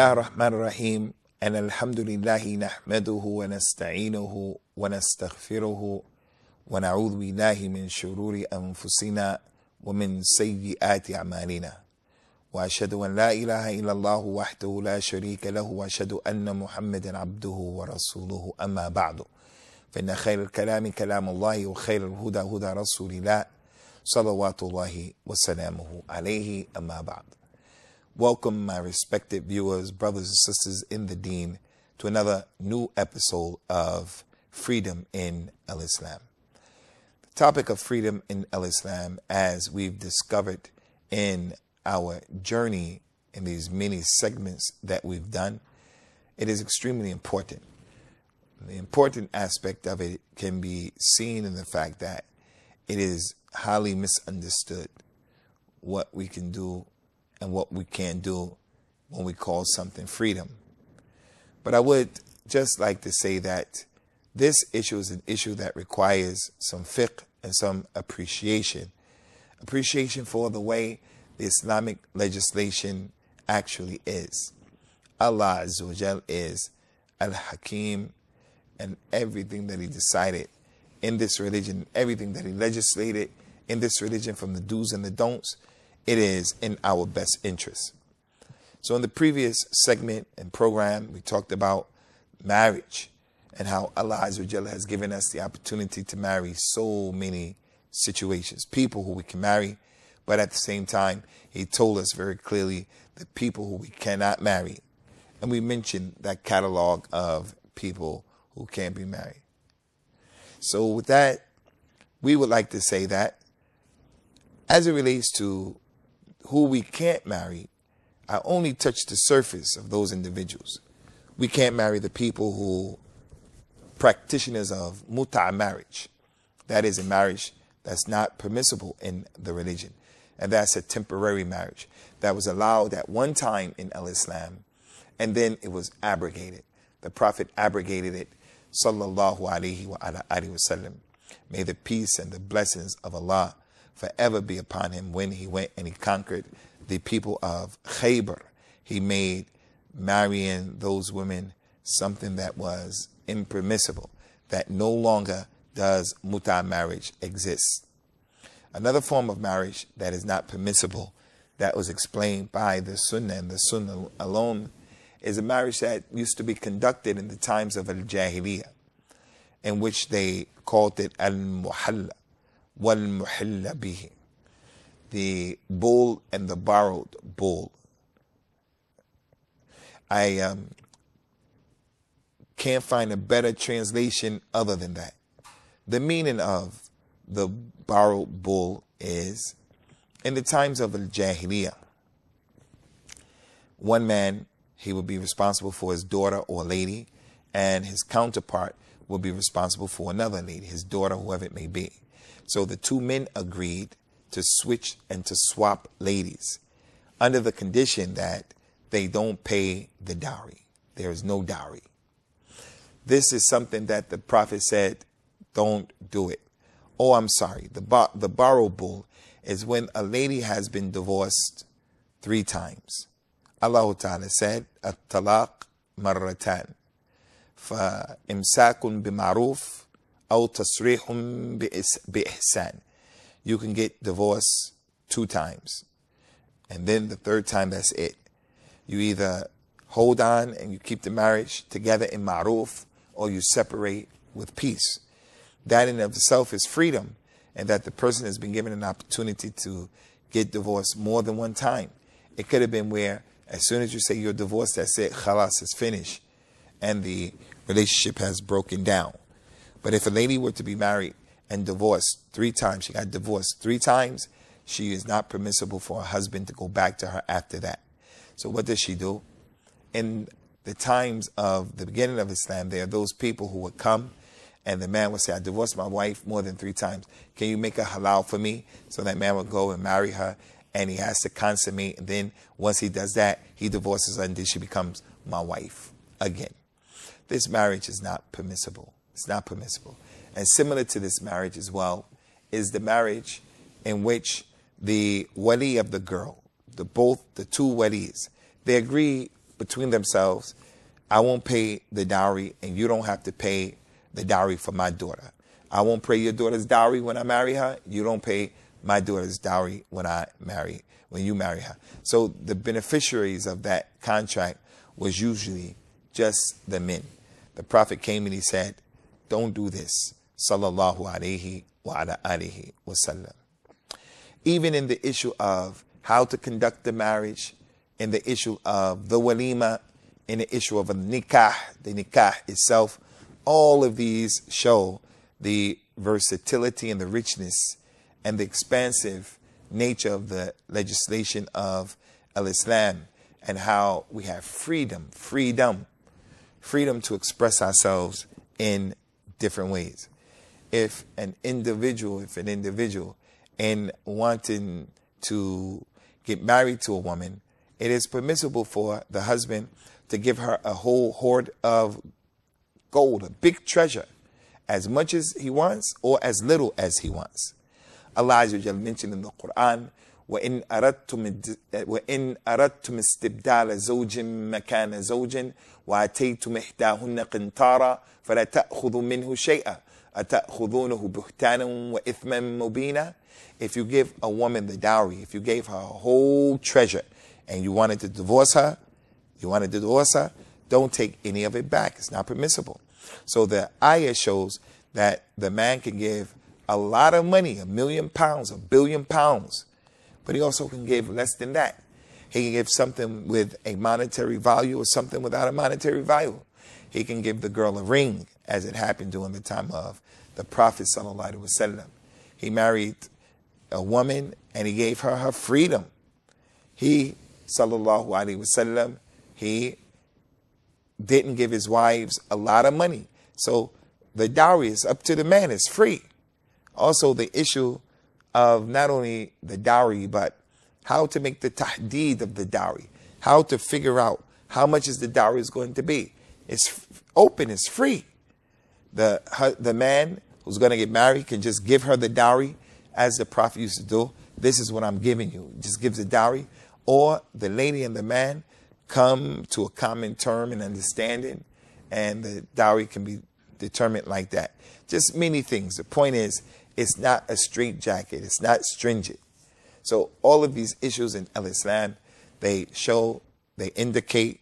الله الرحمن الرحيم أن الحمد لله نحمده ونستعينه ونستغفره ونعوذ بالله من شرور أنفسنا ومن سيئات أعمالنا وأشهد أن لا إله إلا الله وحده لا شريك له وأشهد أن محمدا عبده ورسوله أما بعد فإن خير الكلام كلام الله وخير الهدى هدى رسول الله صلوات الله وسلامه عليه أما بعد Welcome, my respected viewers, brothers and sisters in the Deen, to another new episode of Freedom in El Islam. The topic of freedom in El Islam, as we've discovered in our journey in these many segments that we've done, it is extremely important. The important aspect of it can be seen in the fact that it is highly misunderstood what we can do and what we can do when we call something freedom. But I would just like to say that this issue is an issue that requires some fiqh and some appreciation. Appreciation for the way the Islamic legislation actually is. Allah Azzawajal is Al Hakim, and everything that He decided in this religion, everything that He legislated in this religion from the do's and the don'ts it is in our best interest. So, in the previous segment and program, we talked about marriage and how Allah Azza has given us the opportunity to marry so many situations, people who we can marry, but at the same time, He told us very clearly the people who we cannot marry. And we mentioned that catalog of people who can't be married. So, with that, we would like to say that as it relates to who we can't marry, I only touch the surface of those individuals. We can't marry the people who practitioners of muta marriage. That is a marriage that's not permissible in the religion. And that's a temporary marriage that was allowed at one time in Al Islam and then it was abrogated. The Prophet abrogated it, sallallahu alaihi wasallam. May the peace and the blessings of Allah forever be upon him when he went and he conquered the people of Khaybar. He made marrying those women something that was impermissible, that no longer does muta marriage exist. Another form of marriage that is not permissible, that was explained by the Sunnah and the Sunnah alone, is a marriage that used to be conducted in the times of Al Jahiliyyah, in which they called it Al Muhalla. The bull and the borrowed bull. I um, can't find a better translation other than that. The meaning of the borrowed bull is in the times of Jahiliyyah, one man, he would be responsible for his daughter or lady, and his counterpart would be responsible for another lady, his daughter, whoever it may be. So the two men agreed to switch and to swap ladies under the condition that they don't pay the dowry. There is no dowry. This is something that the prophet said, don't do it. Oh, I'm sorry. The, bar- the borrow bull is when a lady has been divorced three times. Allah Ta'ala said, at-talaq marratan. فَإِمْسَاكٌ بِمَعْرُوفٍ أو تصريح بإحسان you can get divorced two times and then the third time that's it you either hold on and you keep the marriage together in ma'ruf or you separate with peace that in of itself is freedom and that the person has been given an opportunity to get divorced more than one time it could have been where as soon as you say you're divorced that's it khalas is finished and the relationship has broken down but if a lady were to be married and divorced three times, she got divorced three times, she is not permissible for a husband to go back to her after that. So what does she do? In the times of the beginning of Islam, there are those people who would come and the man would say, I divorced my wife more than three times. Can you make a halal for me? So that man would go and marry her and he has to consummate. And then once he does that, he divorces her and then she becomes my wife again. This marriage is not permissible. It's not permissible. And similar to this marriage as well is the marriage in which the wali of the girl, the both the two walis, they agree between themselves, I won't pay the dowry and you don't have to pay the dowry for my daughter. I won't pay your daughter's dowry when I marry her. You don't pay my daughter's dowry when I marry when you marry her. So the beneficiaries of that contract was usually just the men. The prophet came and he said, don't do this. Sallallahu alayhi wa ala alihi wasallam. Even in the issue of how to conduct the marriage, in the issue of the walima, in the issue of the nikah, the nikah itself, all of these show the versatility and the richness and the expansive nature of the legislation of Al Islam and how we have freedom, freedom, freedom to express ourselves in different ways. If an individual, if an individual in wanting to get married to a woman, it is permissible for the husband to give her a whole hoard of gold, a big treasure, as much as he wants or as little as he wants. Allah Azza mentioned in the Quran, وإن أردتم وإن أردتم استبدال زوج مكان زوج واتيتم احداهن قنطارا فلا تاخذوا منه شيئا اتاخذونه بهتانا واثما مبينا if you give a woman the dowry if you gave her a whole treasure and you wanted to divorce her you wanted to divorce her don't take any of it back it's not permissible so the ayah shows that the man can give a lot of money a million pounds a billion pounds but he also can give less than that he can give something with a monetary value or something without a monetary value. He can give the girl a ring, as it happened during the time of the Prophet Sallallahu Alaihi Wasallam. He married a woman and he gave her her freedom. He, Sallallahu Alaihi Wasallam, he didn't give his wives a lot of money. So the dowry is up to the man, it's free. Also, the issue of not only the dowry, but how to make the tahdeed of the dowry, how to figure out how much is the dowry is going to be. It's open, it's free. The, the man who's going to get married can just give her the dowry as the prophet used to do. This is what I'm giving you. Just gives the dowry. Or the lady and the man come to a common term and understanding, and the dowry can be determined like that. Just many things. The point is, it's not a straitjacket. It's not stringent. So all of these issues in El Islam, they show, they indicate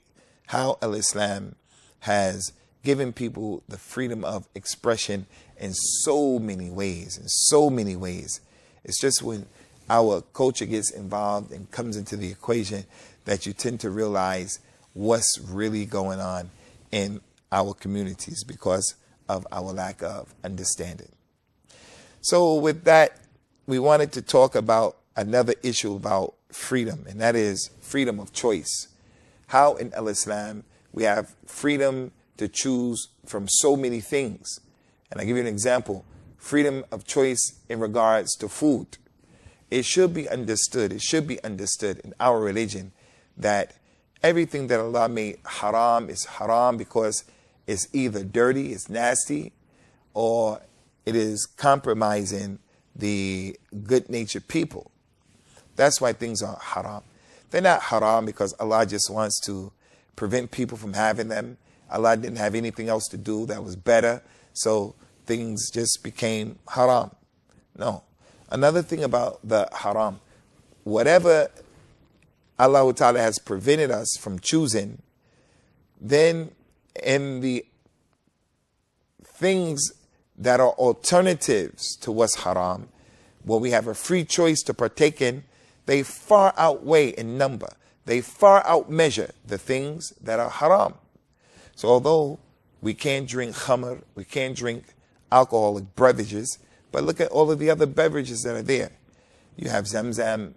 how El Islam has given people the freedom of expression in so many ways, in so many ways. It's just when our culture gets involved and comes into the equation that you tend to realize what's really going on in our communities because of our lack of understanding. So, with that, we wanted to talk about another issue about freedom, and that is freedom of choice. How in El Islam we have freedom to choose from so many things. And I give you an example freedom of choice in regards to food. It should be understood, it should be understood in our religion that everything that Allah made haram is haram because it's either dirty, it's nasty, or it is compromising the good natured people. That's why things are haram. They're not haram because Allah just wants to prevent people from having them. Allah didn't have anything else to do that was better, so things just became haram. No. Another thing about the haram, whatever Allah Ta'ala has prevented us from choosing, then in the things that are alternatives to what's haram, where we have a free choice to partake in, they far outweigh in number, they far outmeasure the things that are haram. So, although we can not drink khamr, we can not drink alcoholic beverages, but look at all of the other beverages that are there. You have Zamzam,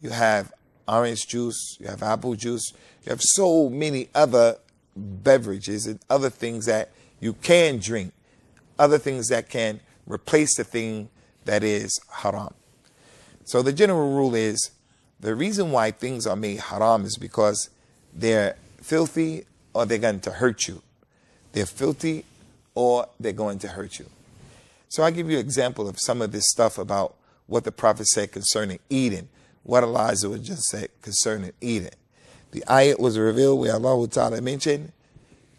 you have orange juice, you have apple juice, you have so many other beverages and other things that you can drink, other things that can replace the thing that is haram. So the general rule is the reason why things are made haram is because they're filthy or they're going to hurt you. They're filthy or they're going to hurt you. So i give you an example of some of this stuff about what the Prophet said concerning eating, what Elijah was just said concerning eating. The ayat was revealed where Allah Ta'ala mentioned,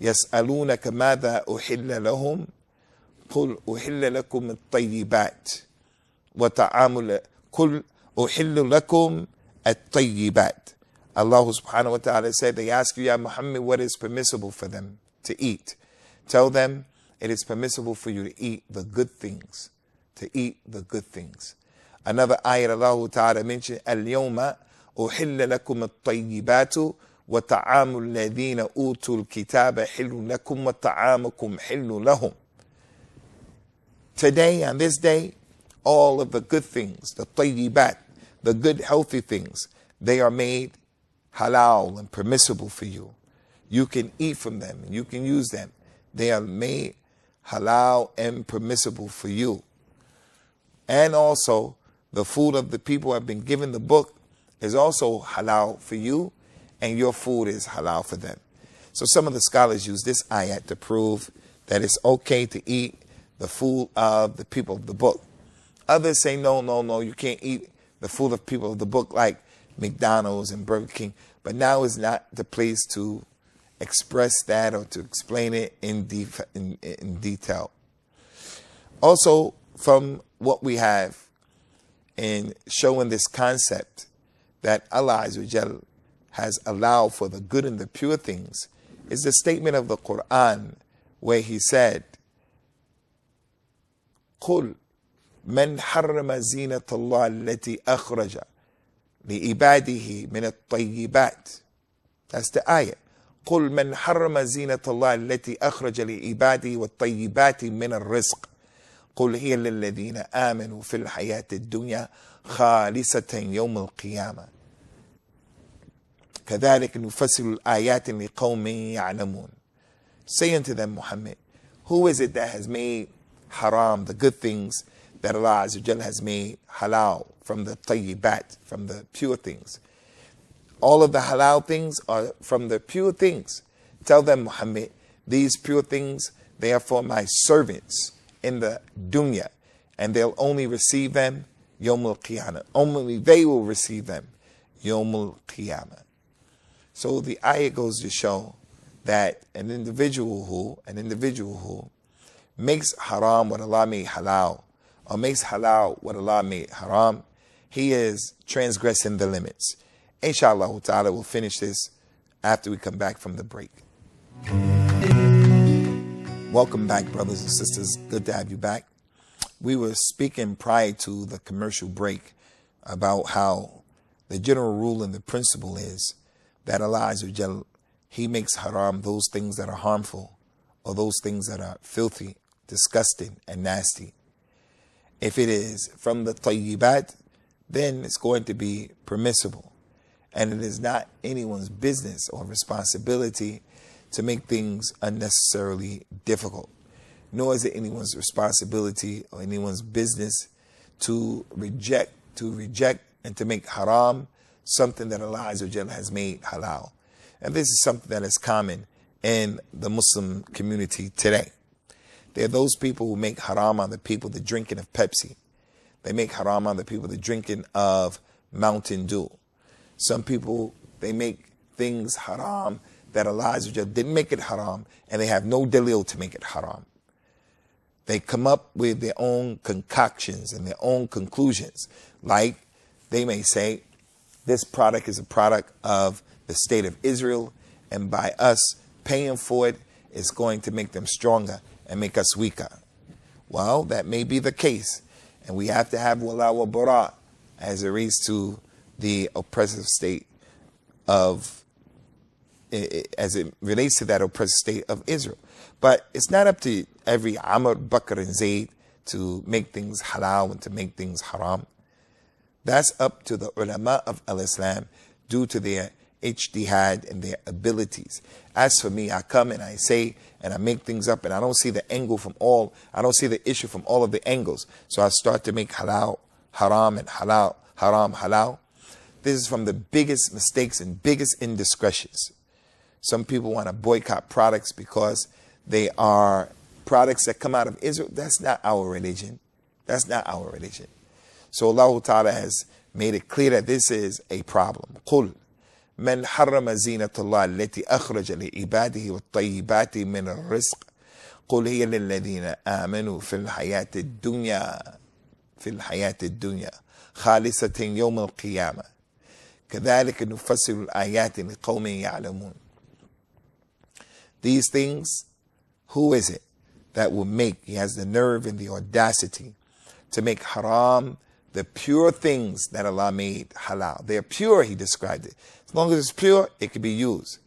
يَسْأَلُونَكَ مَاذَا أُحِلَّ لَهُمْ قُلْ أُحِلَّ tayyibat, الطَّيِّبَاتِ وَتَعَامُلَ Kul uhillu lakum at Allah subhanahu wa ta'ala said, they ask you, Ya Muhammad, what is permissible for them to eat? Tell them, it is permissible for you to eat the good things. To eat the good things. Another ayat Allah ta'ala mentioned, Al-yawma uhilla lakum at-tayyibatu wa ta'amu alladhina utul kitaba hillu lakum wa ta'amukum hillu lahum. Today, on this day, all of the good things, the tayyibat, the good healthy things, they are made halal and permissible for you. You can eat from them and you can use them. They are made halal and permissible for you. And also, the food of the people have been given the book is also halal for you, and your food is halal for them. So some of the scholars use this ayat to prove that it's okay to eat the food of the people of the book. Others say, no, no, no, you can't eat the food of people of the book like McDonald's and Burger King. But now is not the place to express that or to explain it in, in, in detail. Also, from what we have in showing this concept that Allah has allowed for the good and the pure things is the statement of the Quran where he said, قُلْ من حرم زينة الله التي أخرج لعباده من الطيبات That's the آية قل من حرم زينة الله التي أخرج لعباده والطيبات من الرزق قل هي للذين آمنوا في الحياة الدنيا خالصة يوم القيامة كذلك نفصل الآيات لقوم يعلمون Say unto them Muhammad Who is it that has made haram the good things that Allah Azza has made halal from the tayyibat, from the pure things. All of the halal things are from the pure things. Tell them, Muhammad, these pure things, they are for my servants in the dunya, and they'll only receive them Yom al Only they will receive them Yom al So the ayah goes to show that an individual who, an individual who makes haram what Allah made halal, or makes halal what Allah made haram, he is transgressing the limits. Inshallah ta'ala, we'll finish this after we come back from the break. Welcome back, brothers and sisters. Good to have you back. We were speaking prior to the commercial break about how the general rule and the principle is that Allah He makes haram those things that are harmful or those things that are filthy, disgusting, and nasty. If it is from the tayyibat, then it's going to be permissible. And it is not anyone's business or responsibility to make things unnecessarily difficult. Nor is it anyone's responsibility or anyone's business to reject, to reject and to make haram something that Allah has made halal. And this is something that is common in the Muslim community today. They're those people who make haram on the people that drinking of Pepsi. They make haram on the people that drinking of Mountain Dew. Some people, they make things haram that Elijah didn't make it haram, and they have no delil to make it haram. They come up with their own concoctions and their own conclusions. Like they may say, this product is a product of the state of Israel, and by us paying for it, it's going to make them stronger and make us weaker. Well, that may be the case. And we have to have wala wa bara as it relates to the oppressive state of, as it relates to that oppressive state of Israel. But it's not up to every Amr, Bakr, and Zayd to make things halal and to make things haram. That's up to the ulama of al-Islam due to their had and their abilities. As for me, I come and I say and I make things up and I don't see the angle from all, I don't see the issue from all of the angles. So I start to make halal, haram and halal, haram, halal. This is from the biggest mistakes and biggest indiscretions. Some people want to boycott products because they are products that come out of Israel. That's not our religion. That's not our religion. So Allah Ta'ala has made it clear that this is a problem. قُلْ من حرم زينة الله التي أخرج لعباده والطيبات من الرزق قل هي للذين آمنوا في الحياة الدنيا في الحياة الدنيا خالصة يوم القيامة كذلك نفسر الآيات لقوم يعلمون These things, who is it that will make, he has the nerve and the audacity to make haram the pure things that Allah made halal. They are pure, he described it. As long as it's pure, it can be used.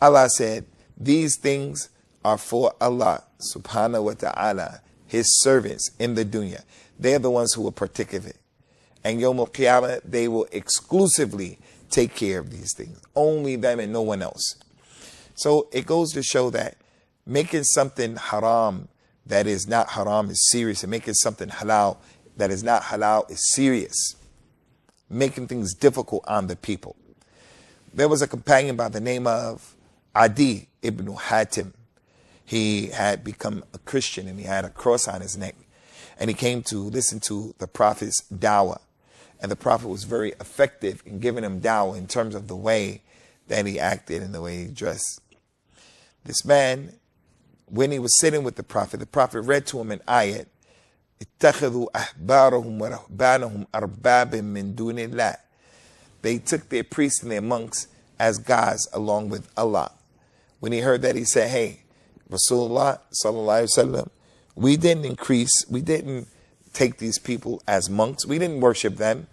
Allah said, These things are for Allah, subhanahu wa ta'ala, His servants in the dunya. They are the ones who will partake of it. And Yom Al Qiyamah, they will exclusively take care of these things. Only them and no one else. So it goes to show that making something haram that is not haram is serious, and making something halal that is not halal is serious. Making things difficult on the people. There was a companion by the name of Adi ibn Hatim. He had become a Christian and he had a cross on his neck. And he came to listen to the Prophet's dawah. And the Prophet was very effective in giving him dawah in terms of the way that he acted and the way he dressed. This man, when he was sitting with the Prophet, the Prophet read to him an ayat. اتخذوا أحبارهم ورهبانهم أربابا من دون الله they took their priests and their monks as gods along with Allah. When he heard that, he said, Hey, Rasulullah, sallallahu wasallam, we didn't increase, we didn't take these people as monks, we didn't worship them.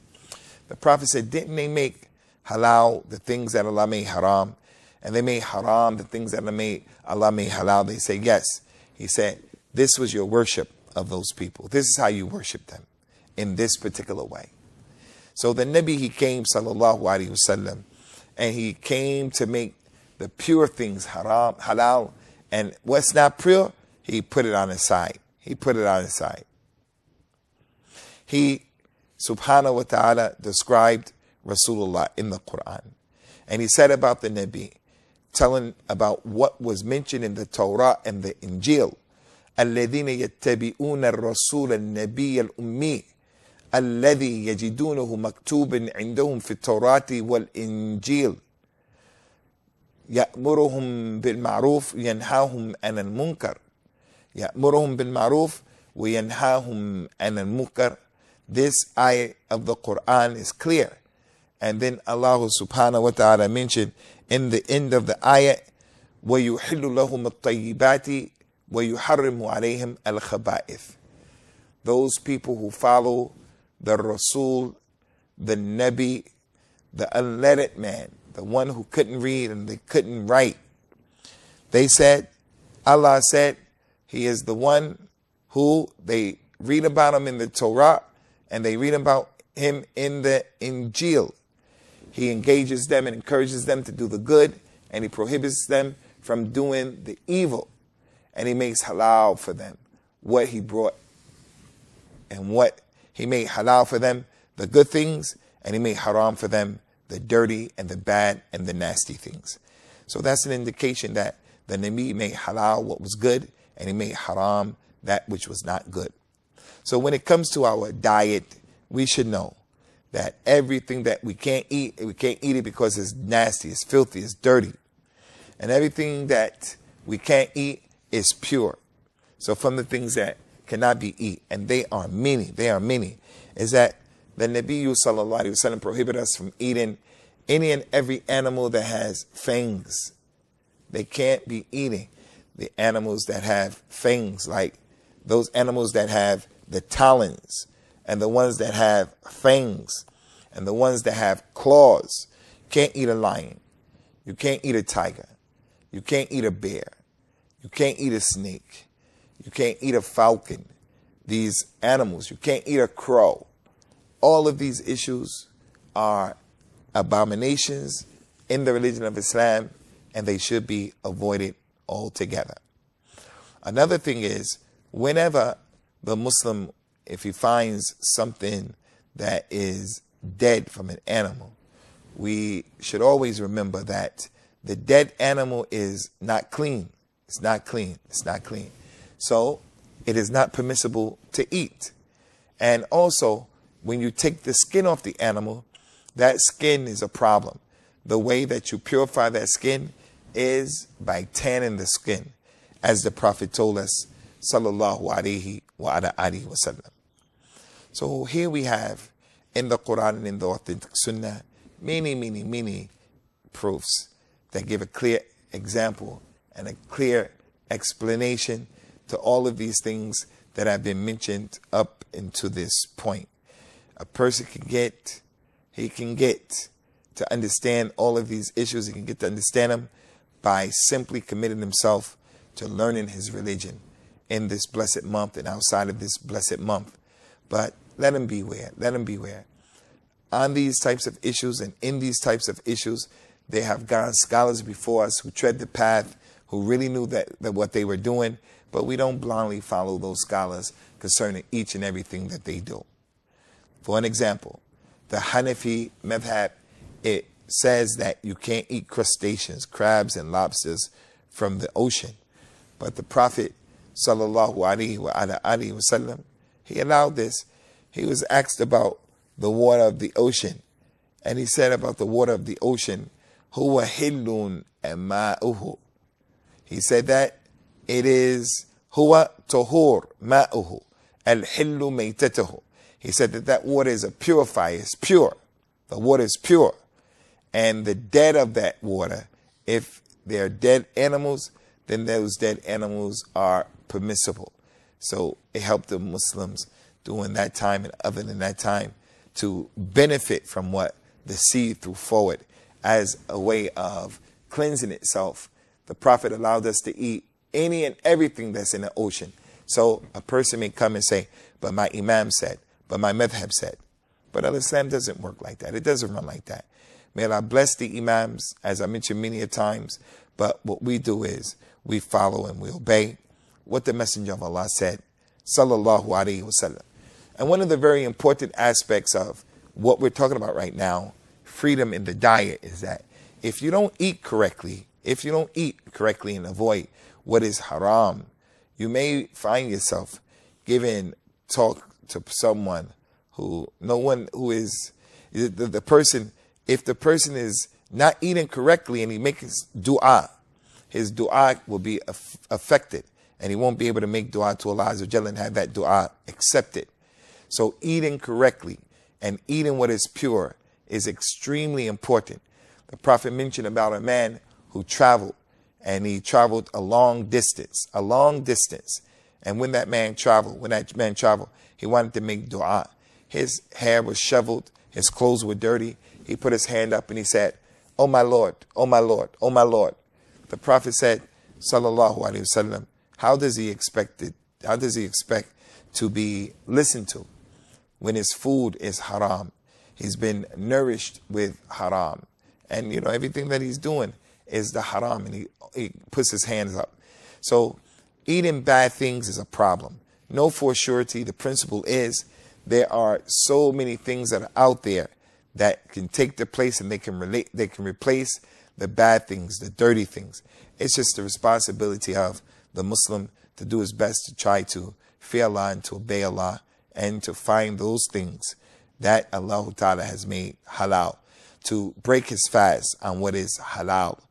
The Prophet said, Didn't they make halal the things that Allah made haram? And they made haram the things that Allah made, Allah made halal. They said, Yes. He said, This was your worship of those people. This is how you worship them in this particular way. So the Nabi, he came, sallallahu alaihi wasallam, and he came to make the pure things haram, halal, and what's not pure, he put it on his side. He put it on his side. He, subhanahu wa ta'ala, described Rasulullah in the Quran. And he said about the Nabi, telling about what was mentioned in the Torah and the Injil. الذين يتبعون الرسول النبي الأمي الذي يجدونه مكتوب عندهم في التوراة والإنجيل يأمرهم بالمعروف ينهاهم عن المنكر يأمرهم بالمعروف وينهاهم عن المنكر This ayah of the Quran is clear. And then Allah subhanahu wa ta'ala mentioned in the end of the ayah, وَيُحِلُّ لَهُمُ الطَّيِّبَاتِ وَيُحَرِّمُ عَلَيْهِمْ الْخَبَائِثِ Those people who follow the Rasul, the Nabi, the unlettered man, the one who couldn't read and they couldn't write. They said, Allah said, He is the one who they read about him in the Torah and they read about him in the Injil. He engages them and encourages them to do the good and he prohibits them from doing the evil. And he makes halal for them what he brought and what he made halal for them the good things, and He made haram for them the dirty and the bad and the nasty things. So that's an indication that the Nabi made halal what was good, and He made haram that which was not good. So when it comes to our diet, we should know that everything that we can't eat, we can't eat it because it's nasty, it's filthy, it's dirty. And everything that we can't eat is pure. So from the things that cannot be eat. And they are many, they are many. Is that the Nabi sallallahu Alaihi wasallam prohibit us from eating any and every animal that has fangs. They can't be eating the animals that have fangs, like those animals that have the talons, and the ones that have fangs, and the ones that have claws. Can't eat a lion. You can't eat a tiger. You can't eat a bear. You can't eat a snake. You can't eat a falcon. These animals, you can't eat a crow. All of these issues are abominations in the religion of Islam and they should be avoided altogether. Another thing is, whenever the Muslim, if he finds something that is dead from an animal, we should always remember that the dead animal is not clean. It's not clean. It's not clean. So it is not permissible to eat. And also, when you take the skin off the animal, that skin is a problem. The way that you purify that skin is by tanning the skin, as the Prophet told us, sallallahu alaihi wa ala alihi sallam. So here we have in the Quran and in the authentic Sunnah many, many, many proofs that give a clear example and a clear explanation to all of these things that have been mentioned up until this point. A person can get, he can get to understand all of these issues, he can get to understand them by simply committing himself to learning his religion in this blessed month and outside of this blessed month. But let him beware, let him beware. On these types of issues and in these types of issues, they have gone scholars before us who tread the path, who really knew that, that what they were doing but we don't blindly follow those scholars concerning each and everything that they do. For an example, the Hanafi madhab, it says that you can't eat crustaceans, crabs and lobsters from the ocean. But the Prophet sallallahu alaihi wasallam, he allowed this. He was asked about the water of the ocean. And he said about the water of the ocean, huwa hillun ma'uhu. He said that it is huwa tohur ma'uhu al-hillu maytatahu. He said that that water is a purifier, it's pure. The water is pure. And the dead of that water, if they're dead animals, then those dead animals are permissible. So it helped the Muslims during that time and other than that time to benefit from what the sea threw forward as a way of cleansing itself. The Prophet allowed us to eat any and everything that's in the ocean. So a person may come and say, but my imam said, but my madhab said. But al-Islam doesn't work like that. It doesn't run like that. May Allah bless the imams, as I mentioned many a times. But what we do is we follow and we obey what the Messenger of Allah said, sallallahu alaihi wasallam. And one of the very important aspects of what we're talking about right now, freedom in the diet, is that if you don't eat correctly, if you don't eat correctly and avoid what is haram. You may find yourself giving talk to someone who no one who is the, the person if the person is not eating correctly and he makes dua, his dua will be af- affected and he won't be able to make dua to Allah Azza and have that dua accepted. So eating correctly and eating what is pure is extremely important. The Prophet mentioned about a man who traveled and he traveled a long distance, a long distance. And when that man traveled, when that man traveled, he wanted to make dua. His hair was shoveled, his clothes were dirty. He put his hand up and he said, Oh my Lord, oh my Lord, oh my Lord. The Prophet said, Sallallahu Alaihi Wasallam, how does he expect it, how does he expect to be listened to when his food is haram? He's been nourished with haram. And you know, everything that he's doing is the haram, and he, he puts his hands up. So eating bad things is a problem. No for surety. The principle is there are so many things that are out there that can take the place and they can relate, they can replace the bad things, the dirty things. It's just the responsibility of the Muslim to do his best to try to fear Allah and to obey Allah and to find those things that Allah Ta'ala has made halal, to break his fast on what is halal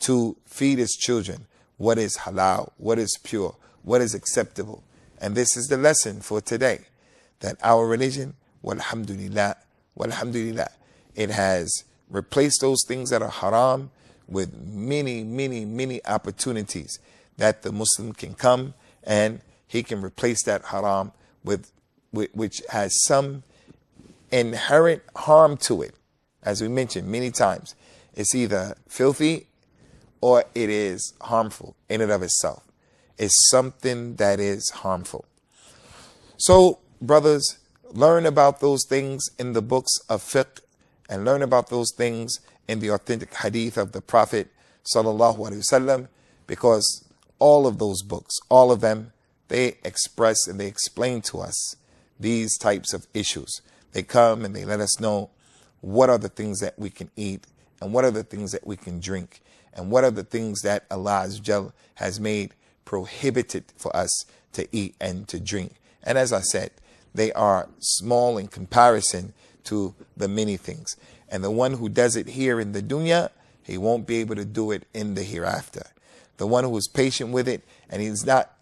to feed his children what is halal, what is pure, what is acceptable. And this is the lesson for today that our religion, walhamdulillah, walhamdulillah, it has replaced those things that are haram with many, many, many opportunities that the Muslim can come and he can replace that haram with, with which has some inherent harm to it. As we mentioned many times, it's either filthy or it is harmful in and of itself. It's something that is harmful. So, brothers, learn about those things in the books of fiqh and learn about those things in the authentic hadith of the Prophet sallallahu alaihi wasallam because all of those books, all of them, they express and they explain to us these types of issues. They come and they let us know what are the things that we can eat and what are the things that we can drink and what are the things that Allah has made prohibited for us to eat and to drink. And as I said, they are small in comparison to the many things. And the one who does it here in the dunya, he won't be able to do it in the hereafter. The one who is patient with it and he's not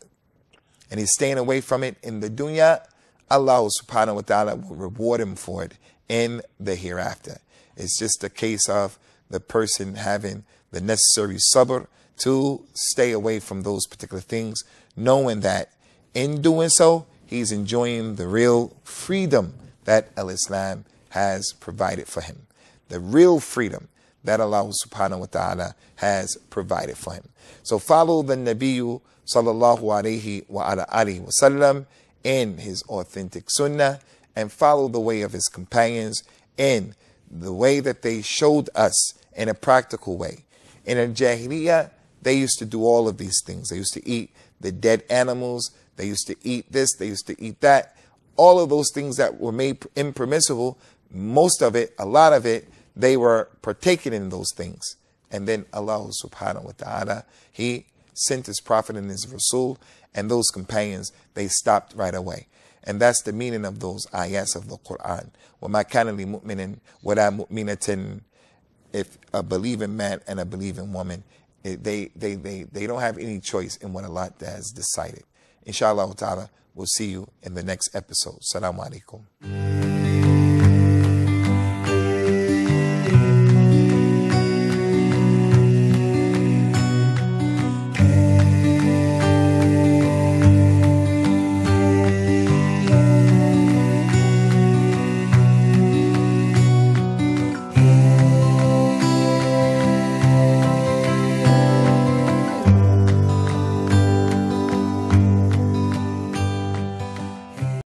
and he's staying away from it in the dunya, Allah subhanahu wa ta'ala will reward him for it in the hereafter. It's just a case of the person having the necessary sabr to stay away from those particular things, knowing that in doing so, he's enjoying the real freedom that Al Islam has provided for him. The real freedom that Allah subhanahu wa ta'ala has provided for him. So follow the Nabiyu sallallahu alayhi wa wasallam in his authentic sunnah and follow the way of his companions in the way that they showed us in a practical way. In Jahiliyyah, they used to do all of these things. They used to eat the dead animals. They used to eat this. They used to eat that. All of those things that were made impermissible, most of it, a lot of it, they were partaking in those things. And then Allah subhanahu wa ta'ala, He sent His Prophet and His Rasul, and those companions, they stopped right away. And that's the meaning of those ayahs of the Quran. وَمَا كَانَ لِمُؤْمِنٍ وَلَا مُؤْمِنَةٍ If a believing man and a believing woman, they, they, they, they don't have any choice in what Allah has decided. Inshallah ta'ala, we'll see you in the next episode. Salam Alaikum.